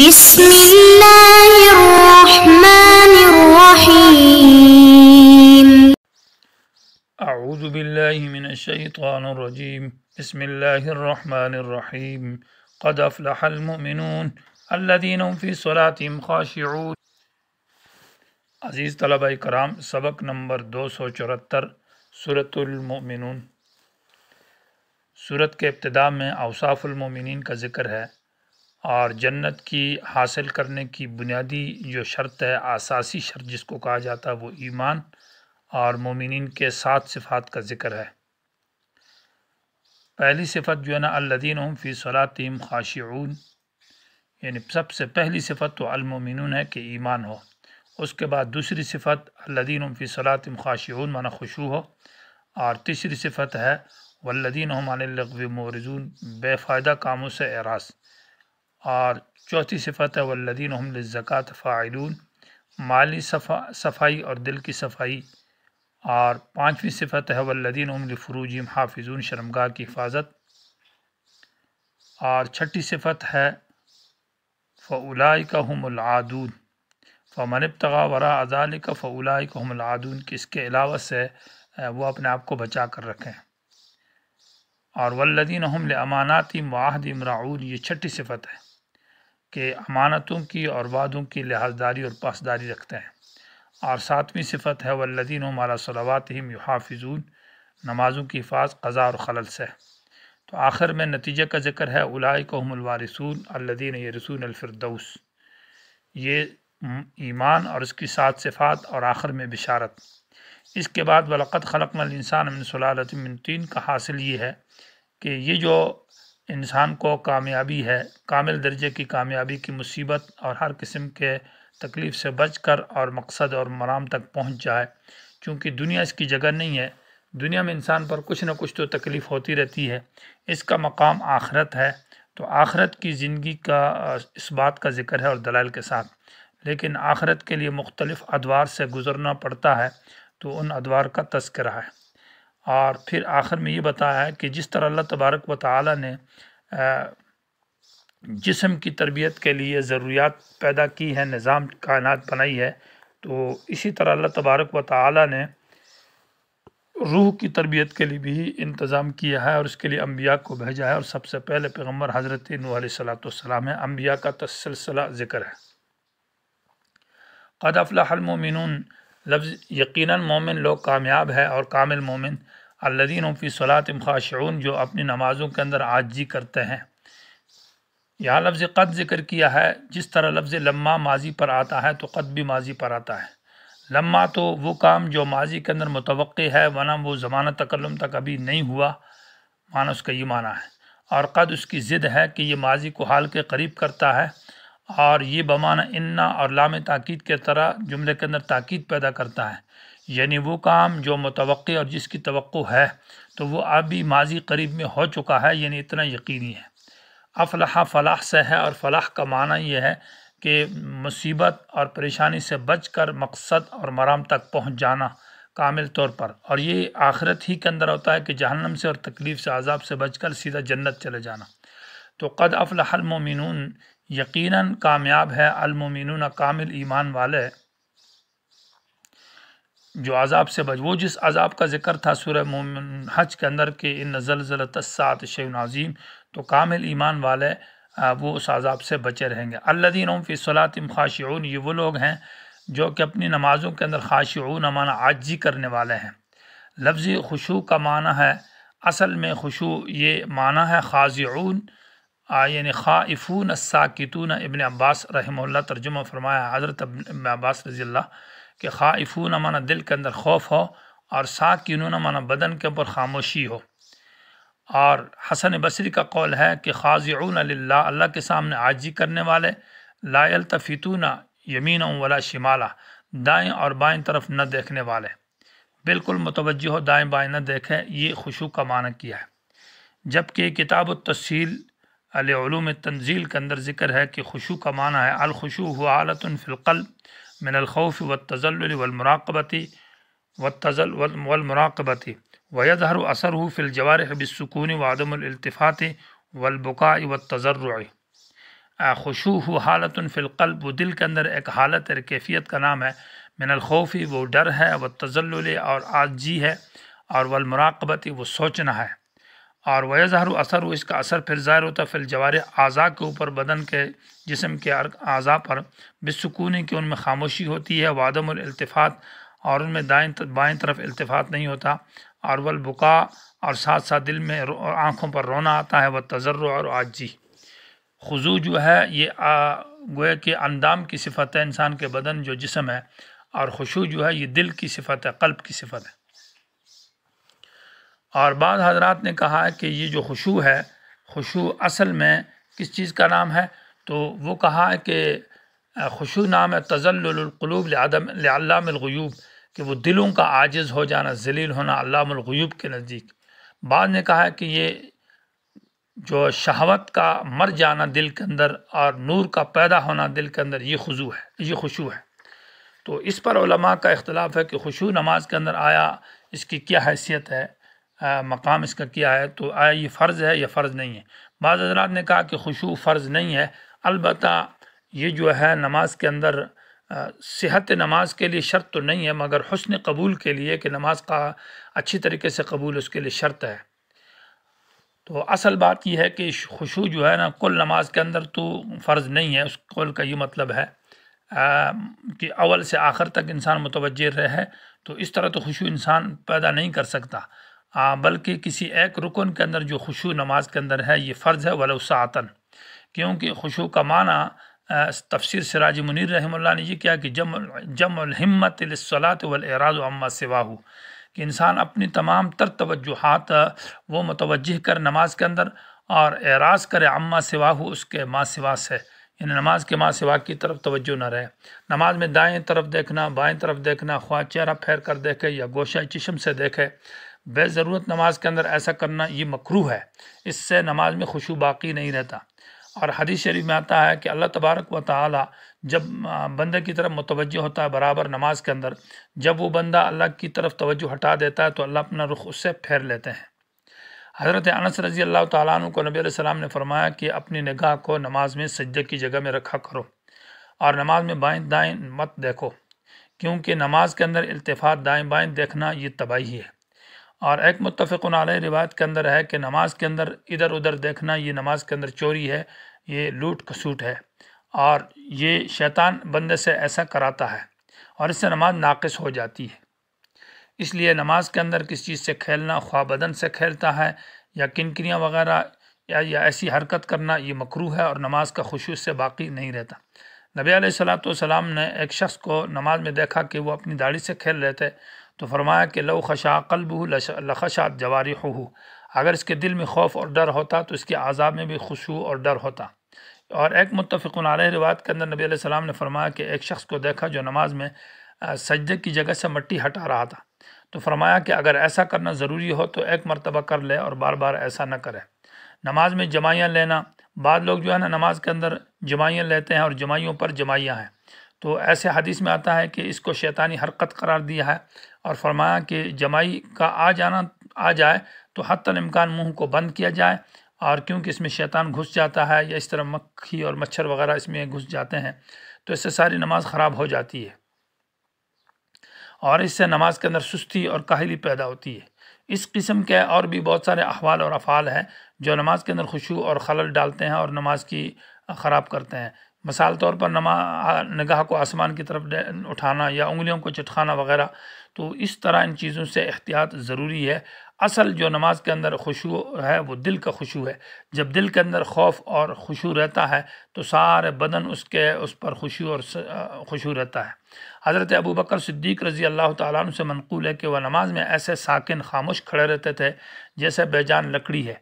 بسم اللہ الرحمن الرحیم اعوذ باللہ من الشیطان الرجیم بسم اللہ الرحمن الرحیم قد افلح المؤمنون الذين هم في صلاتهم خاشعون عزیز طلبہ کرام سبق نمبر دو سو چورتر صورت المؤمنون صورت کے ابتدا میں اوصاف المؤمنین کا ذکر ہے اور جنت کی حاصل کرنے کی بنیادی جو شرط ہے اساسی شرط جس کو کہا جاتا ہے وہ ایمان اور مومنین کے سات صفات کا ذکر ہے پہلی صفت جو ہے نا الدین ام فی صلاطیم خاشعون یعنی سب سے پہلی صفت تو المومنون ہے کہ ایمان ہو اس کے بعد دوسری صفت الدین فی صلاطم خاشعون مانا خوشو ہو اور تیسری صفت ہے والذین ہم عن اللغو مورزون بے فائدہ کاموں سے اعراض اور چوتھی صفت ہے والذین ہم للزکات فاعلون مالی صفا صفائی اور دل کی صفائی اور پانچویں صفت ہے والذین ہم لفروجہم حافظون شرمگاہ کی حفاظت اور چھٹی صفت ہے فعلائے هُمُ الْعَادُونَ العاد فنب تغا و را اضال کا فلاء العادون کس کے علاوہ سے وہ اپنے آپ کو بچا کر رکھیں اور والذین هم امانات معاہد امراعون یہ چھٹی صفت ہے کہ امانتوں کی اور وعدوں کی لحاظ داری اور پاسداری رکھتے ہیں اور ساتویں صفت ہے والذین الدین و مالا یحافظون نمازوں کی حفاظ قضا اور خلل سے تو آخر میں نتیجہ کا ذکر ہے الائق الوارثون الو رسول الفردوس یہ ایمان اور اس کی سات صفات اور آخر میں بشارت اس کے بعد بلقت خلق الانسان من امن من تین کا حاصل یہ ہے کہ یہ جو انسان کو کامیابی ہے کامل درجے کی کامیابی کی مصیبت اور ہر قسم کے تکلیف سے بچ کر اور مقصد اور مرام تک پہنچ جائے چونکہ دنیا اس کی جگہ نہیں ہے دنیا میں انسان پر کچھ نہ کچھ تو تکلیف ہوتی رہتی ہے اس کا مقام آخرت ہے تو آخرت کی زندگی کا اس بات کا ذکر ہے اور دلائل کے ساتھ لیکن آخرت کے لیے مختلف ادوار سے گزرنا پڑتا ہے تو ان ادوار کا تذکرہ ہے اور پھر آخر میں یہ بتایا ہے کہ جس طرح اللہ تبارک و تعالی نے جسم کی تربیت کے لیے ضروریات پیدا کی ہے نظام کائنات بنائی ہے تو اسی طرح اللہ تبارک و تعالی نے روح کی تربیت کے لیے بھی انتظام کیا ہے اور اس کے لیے انبیاء کو بھیجا ہے اور سب سے پہلے پیغمبر حضرت علیہ صلاۃ والسلام انبیاء کا تسلسلہ ذکر ہے قد افلح المومنون لفظ یقیناً مومن لوگ کامیاب ہے اور کامل مومن الدین فی صلاۃ خاشعون جو اپنی نمازوں کے اندر آج کرتے ہیں یہاں لفظ قد ذکر کیا ہے جس طرح لفظ لمحہ ماضی پر آتا ہے تو قد بھی ماضی پر آتا ہے لمحہ تو وہ کام جو ماضی کے اندر متوقع ہے ورنہ وہ زمانہ تکلم تک ابھی نہیں ہوا معنی اس کا یہ معنی ہے اور قد اس کی ضد ہے کہ یہ ماضی کو حال کے قریب کرتا ہے اور یہ بمانہ انا اور لام تاکید کے طرح جملے کے اندر تاکید پیدا کرتا ہے یعنی وہ کام جو متوقع اور جس کی توقع ہے تو وہ ابھی ماضی قریب میں ہو چکا ہے یعنی اتنا یقینی ہے افلاح فلاح سے ہے اور فلاح کا معنی یہ ہے کہ مصیبت اور پریشانی سے بچ کر مقصد اور مرام تک پہنچ جانا کامل طور پر اور یہ آخرت ہی کے اندر ہوتا ہے کہ جہنم سے اور تکلیف سے عذاب سے بچ کر سیدھا جنت چلے جانا تو قد افلاح المومنون یقیناً کامیاب ہے المومنون کامل ایمان والے جو عذاب سے بچ وہ جس عذاب کا ذکر تھا سورہ مومن حج کے اندر کہ ان زلزلہ تسات شیع عظیم تو کامل ایمان والے وہ اس عذاب سے بچے رہیں گے اللہدین فی صلاطم خواش خاشعون یہ وہ لوگ ہیں جو کہ اپنی نمازوں کے اندر خاشعون معنی امانا کرنے والے ہیں لفظ خشو کا معنی ہے اصل میں خوشو یہ معنی ہے خاضعون یعنی خائفون سا ابن عباس رحمہ اللہ ترجمہ فرمایا حضرت ابن عباس رضی اللہ کہ خائفون مانا دل کے اندر خوف ہو اور سا مانا بدن کے اوپر خاموشی ہو اور حسن بصری کا قول ہے کہ خاضعون للہ اللہ اللہ کے سامنے عاجی کرنے والے لا التفتون یمین ولا شمالہ دائیں اور بائیں طرف نہ دیکھنے والے بالکل متوجہ ہو دائیں بائیں نہ دیکھے یہ خوشو کا معنی کیا ہے جبکہ کتاب و العلوم تنزیل کے اندر ذکر ہے کہ خوشو کا معنی ہے الخوشو ہو حالت الف القلب من الخوف و تزل و المراقبتی تزل والمراقبتی ولمراقبتی و و اثر ہو جوار حب سکونِ و الطفاطی ولبقی و تضر خوشو ہو حالت القلب و دل کے اندر ایک حالت اور کیفیت کا نام ہے من الخوفی وہ ڈر ہے و تزل اور آجی ہے اور والمراقبتی وہ سوچنا ہے اور وہ ظہر و اثر و اس کا اثر پھر ظاہر ہوتا ہے پھر جوار اعضاء کے اوپر بدن کے جسم کے اعضاء پر بس سکون کہ ان میں خاموشی ہوتی ہے وادم الالتفات اور ان میں دائیں بائیں طرف التفات نہیں ہوتا اور بکا اور ساتھ ساتھ دل میں آنکھوں پر رونا آتا ہے وہ تجر اور آجی خضو جو ہے یہ گویا کہ اندام کی صفت ہے انسان کے بدن جو جسم ہے اور خوشو جو ہے یہ دل کی صفت ہے قلب کی صفت ہے اور بعض حضرات نے کہا ہے کہ یہ جو خوشو ہے خوشو اصل میں کس چیز کا نام ہے تو وہ کہا ہے کہ خوشو نام ہے تزل القلوب لعدم لعلام الغیوب کہ وہ دلوں کا عاجز ہو جانا ذلیل ہونا علام الغیوب کے نزدیک بعض نے کہا ہے کہ یہ جو شہوت کا مر جانا دل کے اندر اور نور کا پیدا ہونا دل کے اندر یہ خضو ہے یہ خوشو ہے تو اس پر علماء کا اختلاف ہے کہ خوشو نماز کے اندر آیا اس کی کیا حیثیت ہے مقام اس کا کیا ہے تو آیا یہ فرض ہے یا فرض نہیں ہے بعض حضرات نے کہا کہ خوشو فرض نہیں ہے البتہ یہ جو ہے نماز کے اندر صحت نماز کے لیے شرط تو نہیں ہے مگر حسن قبول کے لیے کہ نماز کا اچھی طریقے سے قبول اس کے لیے شرط ہے تو اصل بات یہ ہے کہ خوشو جو ہے نا کل نماز کے اندر تو فرض نہیں ہے اس کل کا یہ مطلب ہے کہ اول سے آخر تک انسان متوجہ رہے تو اس طرح تو خوشو انسان پیدا نہیں کر سکتا بلکہ کسی ایک رکن کے اندر جو خوشو نماز کے اندر ہے یہ فرض ہے ساتن کیونکہ خوشو کا معنی تفسیر سراج منیر رحمہ اللہ نے یہ کیا کہ جم جم الحمت الصلاۃ والاعراض و سواہ سے واہو کہ انسان اپنی تمام تر توجہات وہ متوجہ کر نماز کے اندر اور اعراض کرے عما سے واہو اس کے ماں سوا سے یعنی نماز کے ماں سوا کی طرف توجہ نہ رہے نماز میں دائیں طرف دیکھنا بائیں طرف دیکھنا خواہ چہرہ پھیر کر دیکھے یا گوشہ چشم سے دیکھے بے ضرورت نماز کے اندر ایسا کرنا یہ مکرو ہے اس سے نماز میں خوشو باقی نہیں رہتا اور حدیث شریف میں آتا ہے کہ اللہ تبارک و تعالی جب بندے کی طرف متوجہ ہوتا ہے برابر نماز کے اندر جب وہ بندہ اللہ کی طرف توجہ ہٹا دیتا ہے تو اللہ اپنا رخ اس سے پھیر لیتے ہیں حضرت انس رضی اللہ تعالیٰ عنہ کو نبی علیہ السلام نے فرمایا کہ اپنی نگاہ کو نماز میں سجدے کی جگہ میں رکھا کرو اور نماز میں بائیں دائیں مت دیکھو کیونکہ نماز کے اندر التفات دائیں بائیں دیکھنا یہ تباہی ہے اور ایک متفق علیہ روایت کے اندر ہے کہ نماز کے اندر ادھر ادھر دیکھنا یہ نماز کے اندر چوری ہے یہ لوٹ کسوٹ ہے اور یہ شیطان بندے سے ایسا کراتا ہے اور اس سے نماز ناقص ہو جاتی ہے اس لیے نماز کے اندر کس چیز سے کھیلنا خواہ بدن سے کھیلتا ہے یا کنکریاں وغیرہ یا یا ایسی حرکت کرنا یہ مکروح ہے اور نماز کا خوشی سے باقی نہیں رہتا نبی علیہ السلات والسلام السلام نے ایک شخص کو نماز میں دیکھا کہ وہ اپنی داڑھی سے کھیل رہتے تو فرمایا کہ لو خشا قلب ہو لخشات جواری ہو اگر اس کے دل میں خوف اور ڈر ہوتا تو اس کے عذاب میں بھی خوشو اور ڈر ہوتا اور ایک متفق علیہ روایت کے اندر نبی علیہ السلام نے فرمایا کہ ایک شخص کو دیکھا جو نماز میں سجدے کی جگہ سے مٹی ہٹا رہا تھا تو فرمایا کہ اگر ایسا کرنا ضروری ہو تو ایک مرتبہ کر لے اور بار بار ایسا نہ کرے نماز میں جمائیاں لینا بعض لوگ جو ہے نا نماز کے اندر جمائیاں لیتے ہیں اور جمائیوں پر جمائیاں ہیں تو ایسے حدیث میں آتا ہے کہ اس کو شیطانی حرکت قرار دیا ہے اور فرمایا کہ جمائی کا آ جانا آ جائے تو حتی الامکان منہ کو بند کیا جائے اور کیونکہ اس میں شیطان گھس جاتا ہے یا اس طرح مکھی اور مچھر وغیرہ اس میں گھس جاتے ہیں تو اس سے ساری نماز خراب ہو جاتی ہے اور اس سے نماز کے اندر سستی اور کاہلی پیدا ہوتی ہے اس قسم کے اور بھی بہت سارے احوال اور افعال ہیں جو نماز کے اندر خوشبو اور خلل ڈالتے ہیں اور نماز کی خراب کرتے ہیں مثال طور پر نما نگاہ کو آسمان کی طرف اٹھانا یا انگلیوں کو چٹکانا وغیرہ تو اس طرح ان چیزوں سے احتیاط ضروری ہے اصل جو نماز کے اندر خوشو ہے وہ دل کا خوشو ہے جب دل کے اندر خوف اور خوشو رہتا ہے تو سارے بدن اس کے اس پر خوشو اور خوشو رہتا ہے حضرت ابو بکر صدیق رضی اللہ تعالیٰ عنہ سے منقول ہے کہ وہ نماز میں ایسے ساکن خاموش کھڑے رہتے تھے جیسے بے جان لکڑی ہے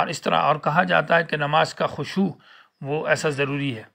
اور اس طرح اور کہا جاتا ہے کہ نماز کا خوشو وہ ایسا ضروری ہے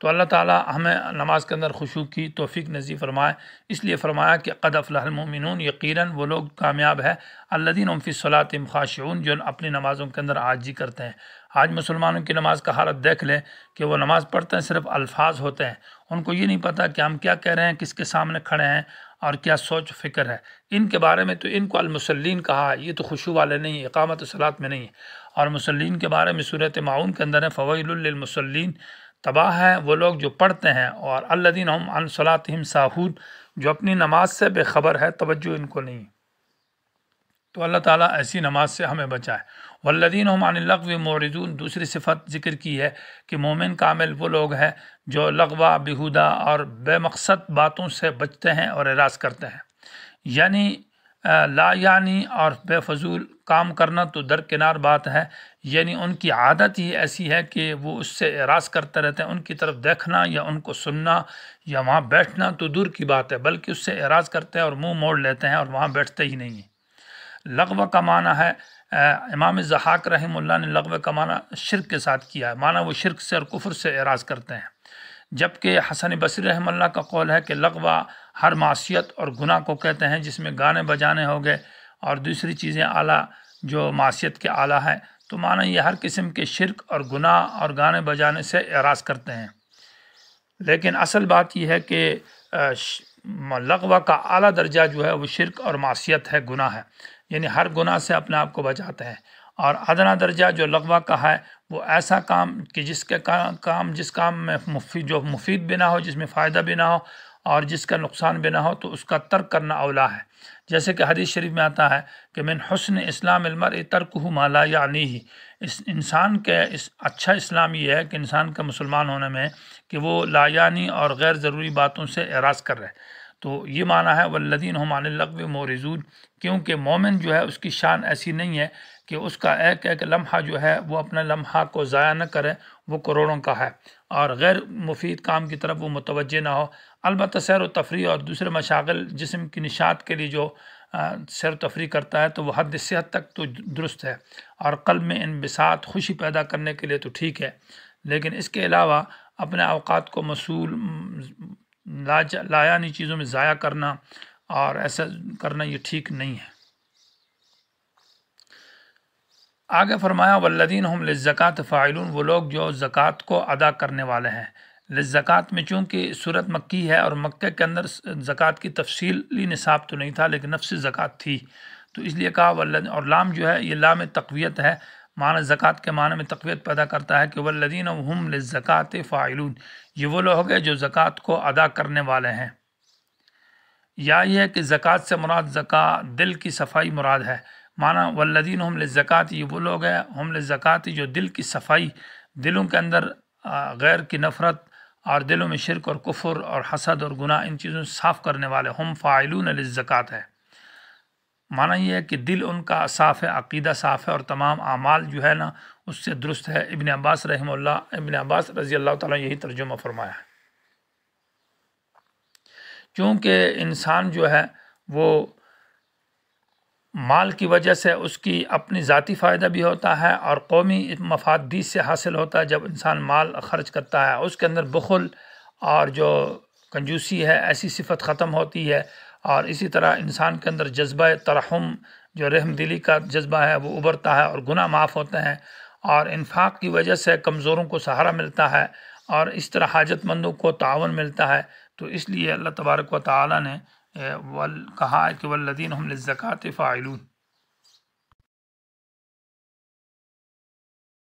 تو اللہ تعالیٰ ہمیں نماز کے اندر خوشو کی توفیق نظیر فرمائے اس لیے فرمایا کہ قدف المؤمنون یقیناً وہ لوگ کامیاب ہے اللہ دین عمفی صلاحم خاشعون جو اپنی نمازوں کے اندر عاجزی کرتے ہیں آج مسلمانوں کی نماز کا حالت دیکھ لیں کہ وہ نماز پڑھتے ہیں صرف الفاظ ہوتے ہیں ان کو یہ نہیں پتہ کہ ہم کیا کہہ رہے ہیں کس کے سامنے کھڑے ہیں اور کیا سوچ فکر ہے ان کے بارے میں تو ان کو المسلین کہا ہے یہ تو خوشو والے نہیں اقامت صلاحت میں نہیں اور مسلین کے بارے میں صورت معاون کے اندر ہیں فویل المسلین تباہ ہیں وہ لوگ جو پڑھتے ہیں اور اللہ دین ہم احملاطم ساہود جو اپنی نماز سے بے خبر ہے توجہ ان کو نہیں تو اللہ تعالیٰ ایسی نماز سے ہمیں بچائے والذین ہم عن اللغو موردون لغو دوسری صفت ذکر کی ہے کہ مومن کامل وہ لوگ ہیں جو لغوہ بہودہ اور بے مقصد باتوں سے بچتے ہیں اور اراض کرتے ہیں یعنی لا یعنی اور بے فضول کام کرنا تو درکنار بات ہے یعنی ان کی عادت ہی ایسی ہے کہ وہ اس سے اعراض کرتے رہتے ہیں ان کی طرف دیکھنا یا ان کو سننا یا وہاں بیٹھنا تو دور کی بات ہے بلکہ اس سے اعراض کرتے ہیں اور منہ موڑ لیتے ہیں اور وہاں بیٹھتے ہی نہیں ہیں لغو کا معنی ہے امام زحاق رحم اللہ نے لغو کا معنی شرک کے ساتھ کیا ہے معنی وہ شرک سے اور کفر سے اعراض کرتے ہیں جبکہ حسن حسنی بصیر اللہ کا قول ہے کہ لغوہ ہر معاشیت اور گناہ کو کہتے ہیں جس میں گانے بجانے ہو گئے اور دوسری چیزیں اعلیٰ جو معاشیت کے اعلیٰ ہیں تو معنی یہ ہر قسم کے شرک اور گناہ اور گانے بجانے سے اعراض کرتے ہیں لیکن اصل بات یہ ہے کہ لغوہ کا اعلیٰ درجہ جو ہے وہ شرک اور معاشیت ہے گناہ ہے یعنی ہر گناہ سے اپنے آپ کو بجاتے ہیں اور ادنا درجہ جو لغوہ کا ہے وہ ایسا کام کہ جس کے کام جس کام میں جو مفید بھی نہ ہو جس میں فائدہ بھی نہ ہو اور جس کا نقصان بھی نہ ہو تو اس کا ترک کرنا اولا ہے جیسے کہ حدیث شریف میں آتا ہے کہ من حسن اسلام المر ترک ہو مالا یعنی ہی اس انسان کے اس اچھا اسلام یہ ہے کہ انسان کا مسلمان ہونے میں کہ وہ لا یعنی اور غیر ضروری باتوں سے اعراض کر رہے تو یہ معنی ہے والذین ہم عن اللغو مورزون کیونکہ مومن جو ہے اس کی شان ایسی نہیں ہے کہ اس کا ایک ایک لمحہ جو ہے وہ اپنے لمحہ کو ضائع نہ کرے وہ کروڑوں کا ہے اور غیر مفید کام کی طرف وہ متوجہ نہ ہو البتہ سیر و تفریح اور دوسرے مشاغل جسم کی نشاط کے لیے جو سیر و تفریح کرتا ہے تو وہ حد صحت تک تو درست ہے اور قلب میں ان بسات خوشی پیدا کرنے کے لیے تو ٹھیک ہے لیکن اس کے علاوہ اپنے اوقات کو مصول لایانی چیزوں میں ضائع کرنا اور ایسا کرنا یہ ٹھیک نہیں ہے آگے فرمایا والذین ہم لزکاة فاعلون وہ لوگ جو زکوٰۃ کو ادا کرنے والے ہیں زکوٰۃ میں چونکہ صورت مکی ہے اور مکہ کے اندر زکوٰۃ کی تفصیلی نصاب تو نہیں تھا لیکن نفس زکوٰۃ تھی تو اس لیے کہا ولد اور لام جو ہے یہ لام تقویت ہے معنی زکوٰۃ کے معنی میں تقویت پیدا کرتا ہے کہ ولدین ہم حمل زکات فعلون یہ وہ لوگ ہیں جو زکوٰۃ کو ادا کرنے والے ہیں یا یہ ہے کہ زکوٰۃ سے مراد زکا دل کی صفائی مراد ہے معنی ولدین ہم حمل یہ وہ لوگ ہیں ہم زکوۃ جو دل کی صفائی دلوں کے اندر غیر کی نفرت اور دلوں میں شرک اور کفر اور حسد اور گناہ ان چیزوں سے صاف کرنے والے ہم فعلون الزکت ہے مانا یہ ہے کہ دل ان کا صاف ہے عقیدہ صاف ہے اور تمام اعمال جو ہے نا اس سے درست ہے ابن عباس رحمہ اللہ ابن عباس رضی اللہ تعالیٰ نے یہی ترجمہ فرمایا ہے چونکہ انسان جو ہے وہ مال کی وجہ سے اس کی اپنی ذاتی فائدہ بھی ہوتا ہے اور قومی مفاد سے حاصل ہوتا ہے جب انسان مال خرچ کرتا ہے اس کے اندر بخل اور جو کنجوسی ہے ایسی صفت ختم ہوتی ہے اور اسی طرح انسان کے اندر جذبہ ترحم جو رحم دلی کا جذبہ ہے وہ ابھرتا ہے اور گناہ معاف ہوتے ہیں اور انفاق کی وجہ سے کمزوروں کو سہارا ملتا ہے اور اس طرح حاجت مندوں کو تعاون ملتا ہے تو اس لیے اللہ تبارک و تعالیٰ نے کہا ہے کہ وََدینم الکات فائل